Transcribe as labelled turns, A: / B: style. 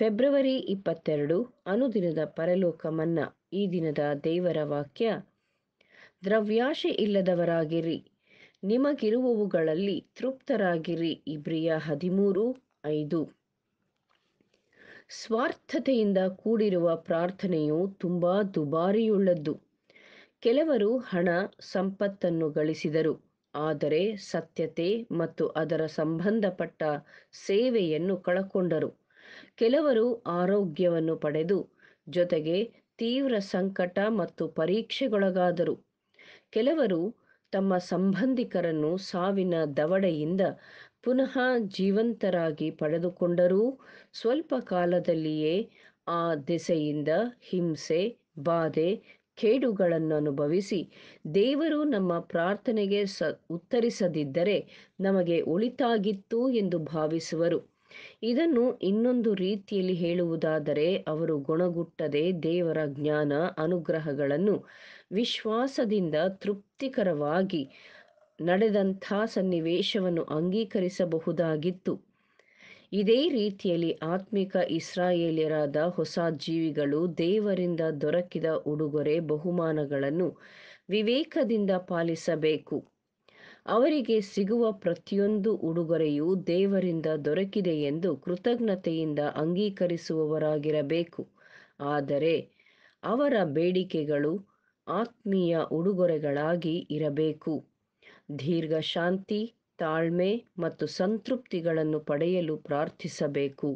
A: February ಇಪ್ಪತ್ತೆರಡು ಅನುದಿನದ ಪರಲೋಕ ಮನ್ನಾ ಈ ದಿನದ ದೇವರ ವಾಕ್ಯ ದ್ರವ್ಯಾಶೆ ಇಲ್ಲದವರಾಗಿರಿ ನಿಮಗಿರುವವುಗಳಲ್ಲಿ ತೃಪ್ತರಾಗಿರಿ ಇಬ್ರಿಯ ಹದಿಮೂರು ಐದು ಸ್ವಾರ್ಥತೆಯಿಂದ ಕೂಡಿರುವ ಪ್ರಾರ್ಥನೆಯು ತುಂಬಾ ದುಬಾರಿಯುಳ್ಳದ್ದು ಕೆಲವರು ಹಣ ಸಂಪತ್ತನ್ನು ಗಳಿಸಿದರು ಆದರೆ ಸತ್ಯತೆ ಮತ್ತು ಅದರ ಸಂಬಂಧಪಟ್ಟ ಸೇವೆಯನ್ನು ಕಳಕೊಂಡರು ಕೆಲವರು ಆರೋಗ್ಯವನ್ನು ಪಡೆದು ಜೊತೆಗೆ ತೀವ್ರ ಸಂಕಟ ಮತ್ತು ಪರೀಕ್ಷೆಗೊಳಗಾದರು ಕೆಲವರು ತಮ್ಮ ಸಂಬಂಧಿಕರನ್ನು ಸಾವಿನ ದವಡೆಯಿಂದ ಪುನಃ ಜೀವಂತರಾಗಿ ಪಡೆದುಕೊಂಡರೂ ಸ್ವಲ್ಪ ಕಾಲದಲ್ಲಿಯೇ ಆ ದೆಸೆಯಿಂದ ಹಿಂಸೆ ಬಾಧೆ ಖೇಡುಗಳನ್ನು ಅನುಭವಿಸಿ ದೇವರು ನಮ್ಮ ಪ್ರಾರ್ಥನೆಗೆ ಸ ಉತ್ತರಿಸದಿದ್ದರೆ ನಮಗೆ ಉಳಿತಾಗಿತ್ತು ಎಂದು ಭಾವಿಸುವರು ಇದನ್ನು ಇನ್ನೊಂದು ರೀತಿಯಲ್ಲಿ ಹೇಳುವುದಾದರೆ ಅವರು ಗುಣಗುಟ್ಟದೆ ದೇವರ ಜ್ಞಾನ ಅನುಗ್ರಹಗಳನ್ನು ವಿಶ್ವಾಸದಿಂದ ತೃಪ್ತಿಕರವಾಗಿ ನಡೆದಂಥ ಸನ್ನಿವೇಶವನ್ನು ಅಂಗೀಕರಿಸಬಹುದಾಗಿತ್ತು ಇದೇ ರೀತಿಯಲ್ಲಿ ಆತ್ಮಿಕ ಇಸ್ರಾಯೇಲಿಯರಾದ ಹೊಸ ಜೀವಿಗಳು ದೇವರಿಂದ ದೊರಕಿದ ಉಡುಗೊರೆ ಬಹುಮಾನಗಳನ್ನು ವಿವೇಕದಿಂದ ಪಾಲಿಸಬೇಕು ಅವರಿಗೆ ಸಿಗುವ ಪ್ರತಿಯೊಂದು ಉಡುಗೊರೆಯೂ ದೇವರಿಂದ ದೊರಕಿದೆ ಎಂದು ಕೃತಜ್ಞತೆಯಿಂದ ಅಂಗೀಕರಿಸುವವರಾಗಿರಬೇಕು ಆದರೆ ಅವರ ಬೇಡಿಕೆಗಳು ಆತ್ಮೀಯ ಉಡುಗೊರೆಗಳಾಗಿ ಇರಬೇಕು ದೀರ್ಘ ಶಾಂತಿ ತಾಳ್ಮೆ ಮತ್ತು ಸಂತೃಪ್ತಿಗಳನ್ನು ಪಡೆಯಲು ಪ್ರಾರ್ಥಿಸಬೇಕು